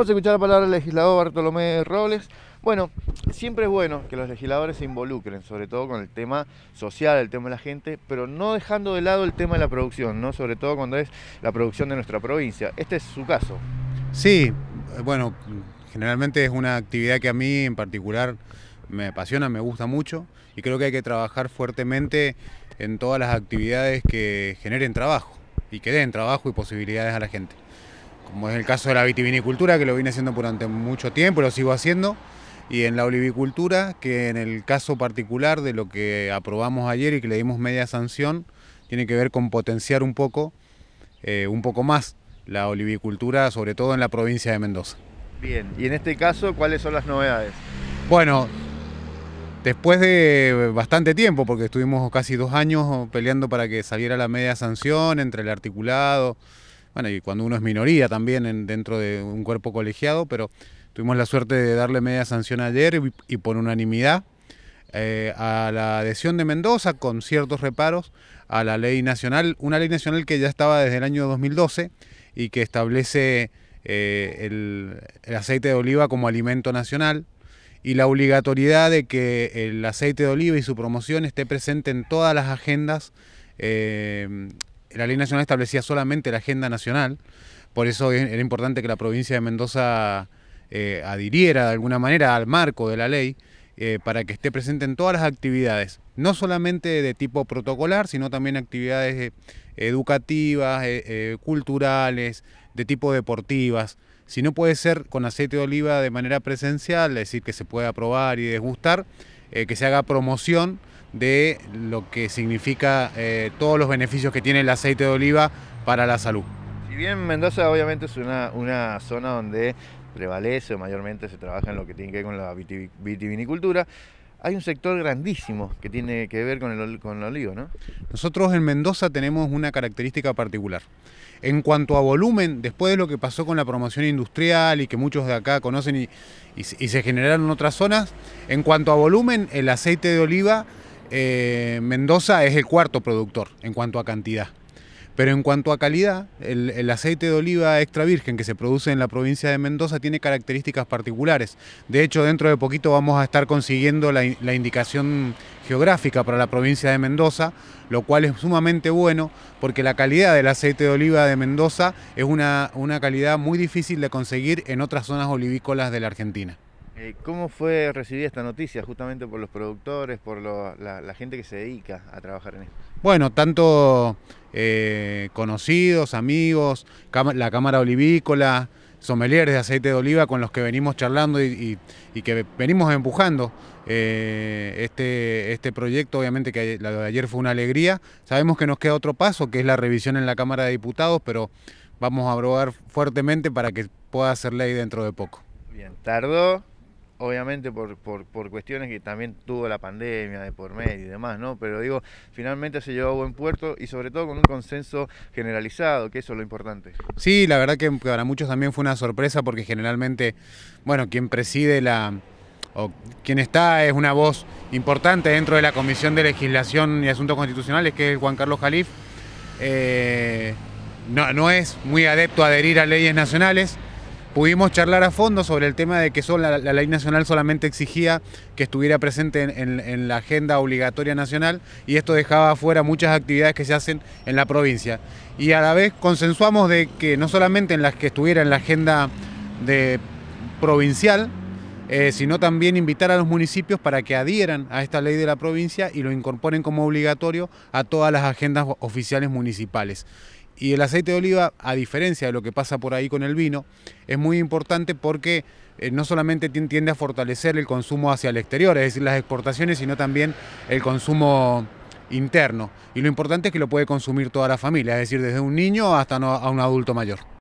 Vamos a escuchar la palabra del legislador Bartolomé Robles. Bueno, siempre es bueno que los legisladores se involucren, sobre todo con el tema social, el tema de la gente, pero no dejando de lado el tema de la producción, ¿no? Sobre todo cuando es la producción de nuestra provincia. Este es su caso. Sí, bueno, generalmente es una actividad que a mí en particular me apasiona, me gusta mucho y creo que hay que trabajar fuertemente en todas las actividades que generen trabajo y que den trabajo y posibilidades a la gente como es el caso de la vitivinicultura, que lo vine haciendo durante mucho tiempo, lo sigo haciendo, y en la olivicultura, que en el caso particular de lo que aprobamos ayer y que le dimos media sanción, tiene que ver con potenciar un poco, eh, un poco más la olivicultura, sobre todo en la provincia de Mendoza. Bien, y en este caso, ¿cuáles son las novedades? Bueno, después de bastante tiempo, porque estuvimos casi dos años peleando para que saliera la media sanción entre el articulado, bueno, y cuando uno es minoría también dentro de un cuerpo colegiado, pero tuvimos la suerte de darle media sanción ayer y, por unanimidad eh, a la adhesión de Mendoza con ciertos reparos a la ley nacional, una ley nacional que ya estaba desde el año 2012 y que establece eh, el, aceite de oliva como alimento nacional y la obligatoriedad de que el aceite de oliva y su promoción esté presente en todas las agendas eh, la ley nacional establecía solamente la agenda nacional, por eso era importante que la provincia de Mendoza eh, adhiriera de alguna manera al marco de la ley eh, para que esté presente en todas las actividades, no solamente de tipo protocolar, sino también actividades eh, educativas, culturales, de tipo deportivas. Si no puede ser con aceite de oliva de manera presencial, es decir, que se puede probar y degustar, eh, que se haga promoción de lo que significa eh, todos los beneficios que tiene el aceite de oliva para la salud. Si bien Mendoza obviamente es una, una zona donde prevalece o mayormente se trabaja en lo que tiene que ver con la vitivinicultura, hay un sector grandísimo que tiene que ver con el, con el olivo, ¿no? Nosotros en Mendoza tenemos una característica particular. En cuanto a volumen, después de lo que pasó con la promoción industrial y que muchos de acá conocen y, se generaron en otras zonas, en cuanto a volumen, el aceite de oliva, eh, Mendoza es el cuarto productor en cuanto a cantidad. Pero en cuanto a calidad, el, aceite de oliva extra virgen que se produce en la provincia de Mendoza tiene características particulares. De hecho, dentro de poquito vamos a estar consiguiendo la, indicación geográfica para la provincia de Mendoza, lo cual es sumamente bueno porque la calidad del aceite de oliva de Mendoza es una calidad muy difícil de conseguir en otras zonas olivícolas de la Argentina. Eh, ¿Cómo fue recibida esta noticia justamente por los productores, por la, gente que se dedica a trabajar en esto? Bueno, tanto eh, conocidos, amigos, la Cámara Olivícola, sommeliers de aceite de oliva con los que venimos charlando y, que venimos empujando eh, este, este, proyecto. Obviamente que lo de ayer fue una alegría. Sabemos que nos queda otro paso, que es la revisión en la Cámara de Diputados, pero vamos a abrogar fuertemente para que pueda ser ley dentro de poco. Bien, tardó, obviamente por, por, cuestiones que también tuvo la pandemia de por medio y demás, ¿no? Pero digo, finalmente se llevó a buen puerto y sobre todo con un consenso generalizado, que eso es lo importante. Sí, la verdad que para muchos también fue una sorpresa porque generalmente, bueno, quien preside la... o quien está es una voz importante dentro de la Comisión de Legislación y Asuntos Constitucionales, que es Juan Carlos Jalif. Eh, no, no es muy adepto a adherir a leyes nacionales, Pudimos charlar a fondo sobre el tema de que la, ley nacional solamente exigía que estuviera presente en, la agenda obligatoria nacional y esto dejaba afuera muchas actividades que se hacen en la provincia. Y a la vez consensuamos de que no solamente en las que estuviera en la agenda provincial, eh, sino también invitar a los municipios para que adhieran a esta ley de la provincia y lo incorporen como obligatorio a todas las agendas oficiales municipales. Y el aceite de oliva, a diferencia de lo que pasa por ahí con el vino, es muy importante porque eh, no solamente tiende a fortalecer el consumo hacia el exterior, es decir, las exportaciones, sino también el consumo interno. Y lo importante es que lo puede consumir toda la familia, es decir, desde un niño hasta un adulto mayor.